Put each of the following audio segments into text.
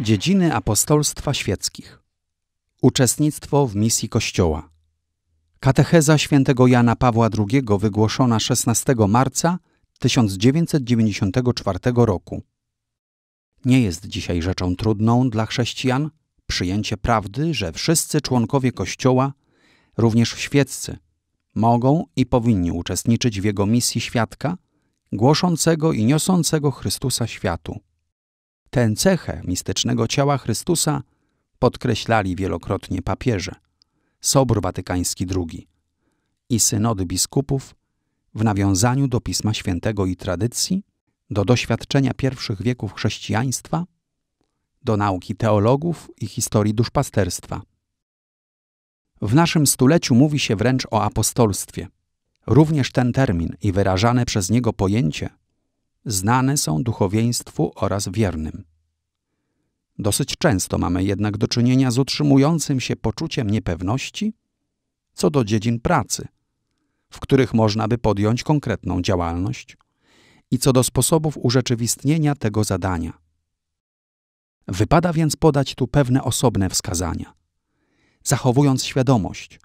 Dziedziny apostolstwa świeckich. Uczestnictwo w misji Kościoła. Katecheza świętego Jana Pawła II wygłoszona 16 marca 1994 roku. Nie jest dzisiaj rzeczą trudną dla chrześcijan przyjęcie prawdy, że wszyscy członkowie Kościoła, również świeccy, mogą i powinni uczestniczyć w jego misji świadka, głoszącego i niosącego Chrystusa światu. Tę cechę mistycznego ciała Chrystusa podkreślali wielokrotnie papieże, Sobór Watykański II i synody biskupów w nawiązaniu do Pisma Świętego i tradycji, do doświadczenia pierwszych wieków chrześcijaństwa, do nauki teologów i historii duszpasterstwa. W naszym stuleciu mówi się wręcz o apostolstwie. Również ten termin i wyrażane przez niego pojęcie znane są duchowieństwu oraz wiernym. Dosyć często mamy jednak do czynienia z utrzymującym się poczuciem niepewności co do dziedzin pracy, w których można by podjąć konkretną działalność i co do sposobów urzeczywistnienia tego zadania. Wypada więc podać tu pewne osobne wskazania, zachowując świadomość,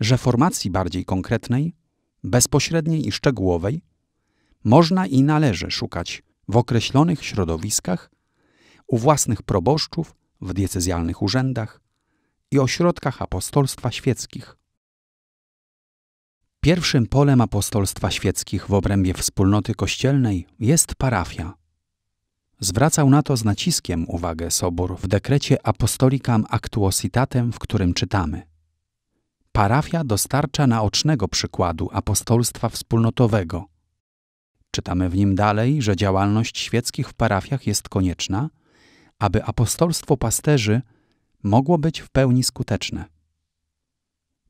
że formacji bardziej konkretnej, bezpośredniej i szczegółowej – można i należy szukać w określonych środowiskach, u własnych proboszczów, w diecezjalnych urzędach i ośrodkach apostolstwa świeckich. Pierwszym polem apostolstwa świeckich w obrębie wspólnoty kościelnej jest parafia. Zwracał na to z naciskiem uwagę Sobór w dekrecie Apostolicam Actuositatem, w którym czytamy. Parafia dostarcza naocznego przykładu apostolstwa wspólnotowego – Czytamy w nim dalej, że działalność świeckich w parafiach jest konieczna, aby apostolstwo pasterzy mogło być w pełni skuteczne.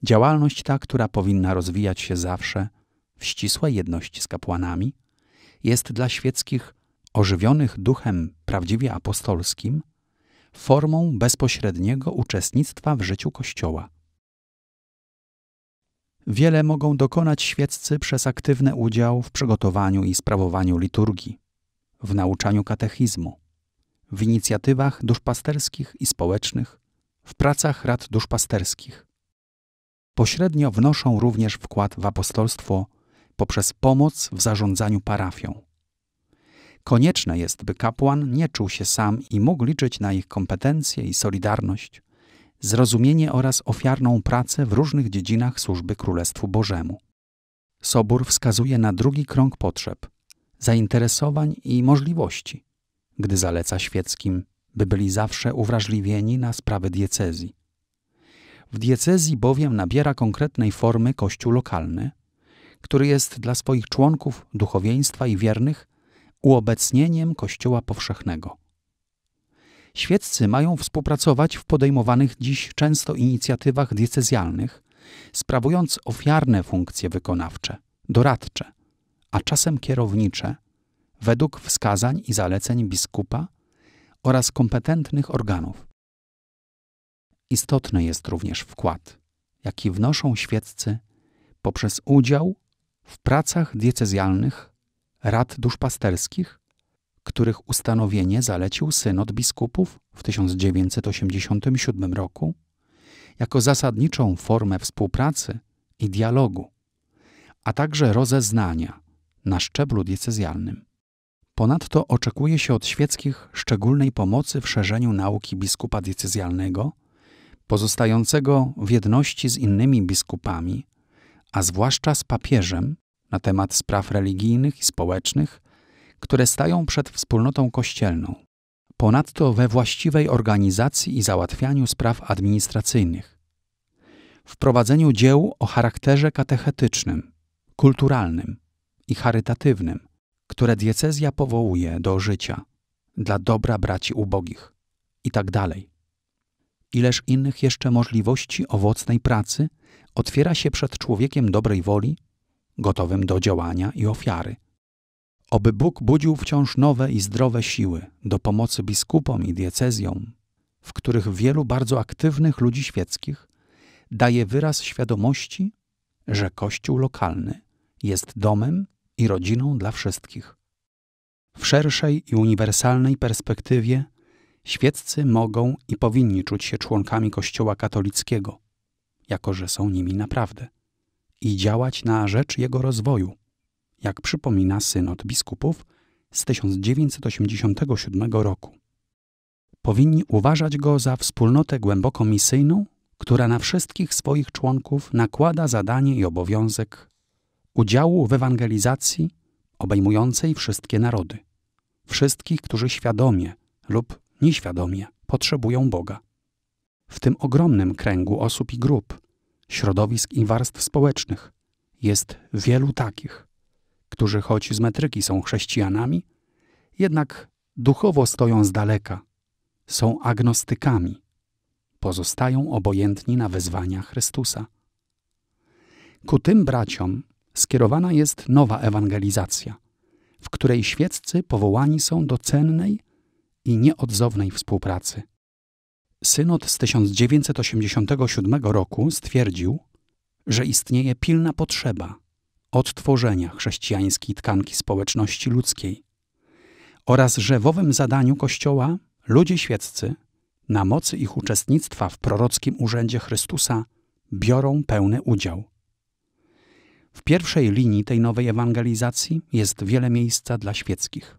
Działalność ta, która powinna rozwijać się zawsze w ścisłej jedności z kapłanami, jest dla świeckich ożywionych duchem prawdziwie apostolskim formą bezpośredniego uczestnictwa w życiu Kościoła. Wiele mogą dokonać świeccy przez aktywny udział w przygotowaniu i sprawowaniu liturgii, w nauczaniu katechizmu, w inicjatywach duszpasterskich i społecznych, w pracach rad duszpasterskich. Pośrednio wnoszą również wkład w apostolstwo poprzez pomoc w zarządzaniu parafią. Konieczne jest, by kapłan nie czuł się sam i mógł liczyć na ich kompetencje i solidarność – zrozumienie oraz ofiarną pracę w różnych dziedzinach służby Królestwu Bożemu. Sobór wskazuje na drugi krąg potrzeb, zainteresowań i możliwości, gdy zaleca świeckim, by byli zawsze uwrażliwieni na sprawy diecezji. W diecezji bowiem nabiera konkretnej formy kościół lokalny, który jest dla swoich członków, duchowieństwa i wiernych uobecnieniem kościoła powszechnego. Świeccy mają współpracować w podejmowanych dziś często inicjatywach diecezjalnych, sprawując ofiarne funkcje wykonawcze, doradcze, a czasem kierownicze, według wskazań i zaleceń biskupa oraz kompetentnych organów. Istotny jest również wkład, jaki wnoszą świeccy poprzez udział w pracach diecezjalnych rad duszpasterskich których ustanowienie zalecił synod biskupów w 1987 roku jako zasadniczą formę współpracy i dialogu, a także rozeznania na szczeblu diecezjalnym. Ponadto oczekuje się od świeckich szczególnej pomocy w szerzeniu nauki biskupa diecezjalnego, pozostającego w jedności z innymi biskupami, a zwłaszcza z papieżem na temat spraw religijnych i społecznych, które stają przed wspólnotą kościelną. Ponadto we właściwej organizacji i załatwianiu spraw administracyjnych. W prowadzeniu dzieł o charakterze katechetycznym, kulturalnym i charytatywnym, które diecezja powołuje do życia dla dobra braci ubogich itd. Tak Ileż innych jeszcze możliwości owocnej pracy otwiera się przed człowiekiem dobrej woli, gotowym do działania i ofiary Oby Bóg budził wciąż nowe i zdrowe siły do pomocy biskupom i diecezjom, w których wielu bardzo aktywnych ludzi świeckich daje wyraz świadomości, że Kościół lokalny jest domem i rodziną dla wszystkich. W szerszej i uniwersalnej perspektywie świeccy mogą i powinni czuć się członkami Kościoła katolickiego, jako że są nimi naprawdę, i działać na rzecz jego rozwoju jak przypomina synod biskupów z 1987 roku. Powinni uważać go za wspólnotę głęboko misyjną, która na wszystkich swoich członków nakłada zadanie i obowiązek udziału w ewangelizacji obejmującej wszystkie narody, wszystkich, którzy świadomie lub nieświadomie potrzebują Boga. W tym ogromnym kręgu osób i grup, środowisk i warstw społecznych jest wielu takich, którzy choć z metryki są chrześcijanami, jednak duchowo stoją z daleka, są agnostykami, pozostają obojętni na wezwania Chrystusa. Ku tym braciom skierowana jest nowa ewangelizacja, w której świeccy powołani są do cennej i nieodzownej współpracy. Synod z 1987 roku stwierdził, że istnieje pilna potrzeba odtworzenia chrześcijańskiej tkanki społeczności ludzkiej oraz że w owym zadaniu Kościoła ludzie świeccy na mocy ich uczestnictwa w prorockim urzędzie Chrystusa biorą pełny udział. W pierwszej linii tej nowej ewangelizacji jest wiele miejsca dla świeckich.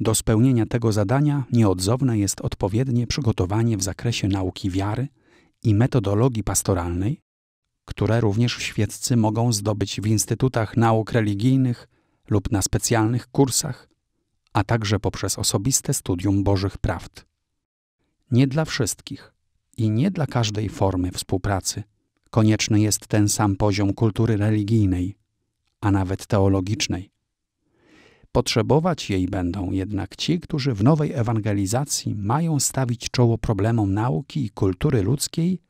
Do spełnienia tego zadania nieodzowne jest odpowiednie przygotowanie w zakresie nauki wiary i metodologii pastoralnej które również świeccy mogą zdobyć w instytutach nauk religijnych lub na specjalnych kursach, a także poprzez osobiste studium Bożych Prawd. Nie dla wszystkich i nie dla każdej formy współpracy konieczny jest ten sam poziom kultury religijnej, a nawet teologicznej. Potrzebować jej będą jednak ci, którzy w nowej ewangelizacji mają stawić czoło problemom nauki i kultury ludzkiej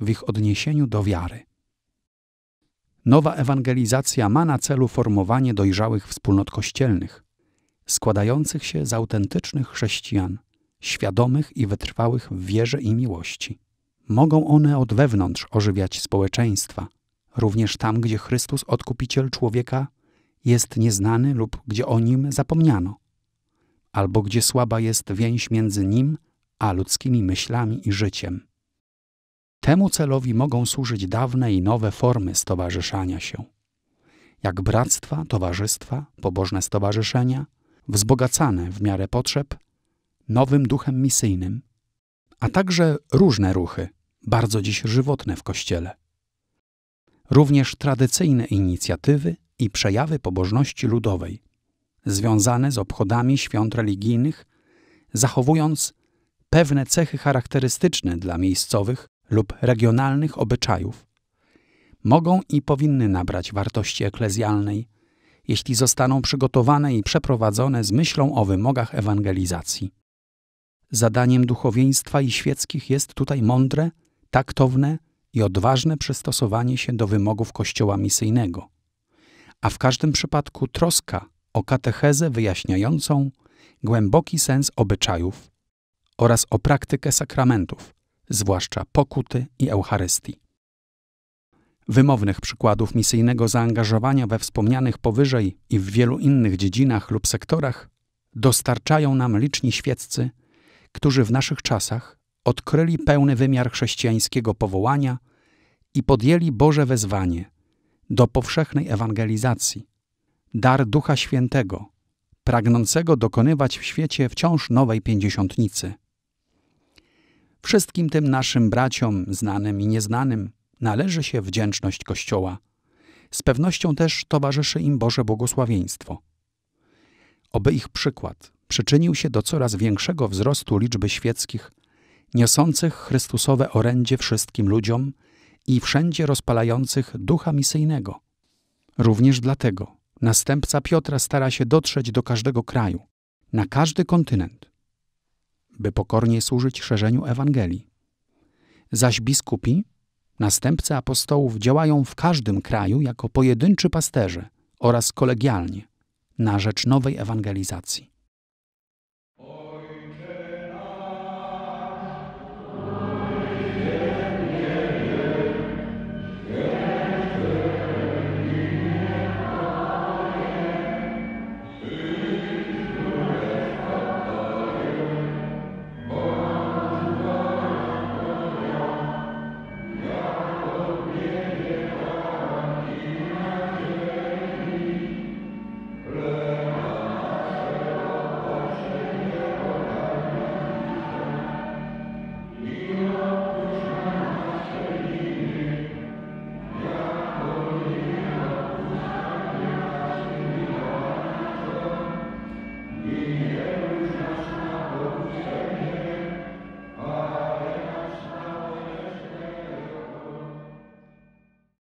w ich odniesieniu do wiary. Nowa ewangelizacja ma na celu formowanie dojrzałych wspólnot kościelnych, składających się z autentycznych chrześcijan, świadomych i wytrwałych w wierze i miłości. Mogą one od wewnątrz ożywiać społeczeństwa, również tam, gdzie Chrystus, odkupiciel człowieka, jest nieznany lub gdzie o nim zapomniano, albo gdzie słaba jest więź między nim a ludzkimi myślami i życiem. Temu celowi mogą służyć dawne i nowe formy stowarzyszania się, jak bractwa, towarzystwa, pobożne stowarzyszenia, wzbogacane w miarę potrzeb nowym duchem misyjnym, a także różne ruchy, bardzo dziś żywotne w Kościele. Również tradycyjne inicjatywy i przejawy pobożności ludowej, związane z obchodami świąt religijnych, zachowując pewne cechy charakterystyczne dla miejscowych lub regionalnych obyczajów. Mogą i powinny nabrać wartości eklezjalnej, jeśli zostaną przygotowane i przeprowadzone z myślą o wymogach ewangelizacji. Zadaniem duchowieństwa i świeckich jest tutaj mądre, taktowne i odważne przystosowanie się do wymogów Kościoła misyjnego, a w każdym przypadku troska o katechezę wyjaśniającą głęboki sens obyczajów oraz o praktykę sakramentów, zwłaszcza pokuty i Eucharystii. Wymownych przykładów misyjnego zaangażowania we wspomnianych powyżej i w wielu innych dziedzinach lub sektorach dostarczają nam liczni świeccy, którzy w naszych czasach odkryli pełny wymiar chrześcijańskiego powołania i podjęli Boże wezwanie do powszechnej ewangelizacji, dar Ducha Świętego, pragnącego dokonywać w świecie wciąż nowej pięćdziesiątnicy. Wszystkim tym naszym braciom, znanym i nieznanym, należy się wdzięczność Kościoła. Z pewnością też towarzyszy im Boże błogosławieństwo. Oby ich przykład przyczynił się do coraz większego wzrostu liczby świeckich, niosących Chrystusowe orędzie wszystkim ludziom i wszędzie rozpalających ducha misyjnego. Również dlatego następca Piotra stara się dotrzeć do każdego kraju, na każdy kontynent, by pokornie służyć szerzeniu Ewangelii. Zaś biskupi, następcy apostołów, działają w każdym kraju jako pojedynczy pasterze oraz kolegialnie na rzecz nowej ewangelizacji.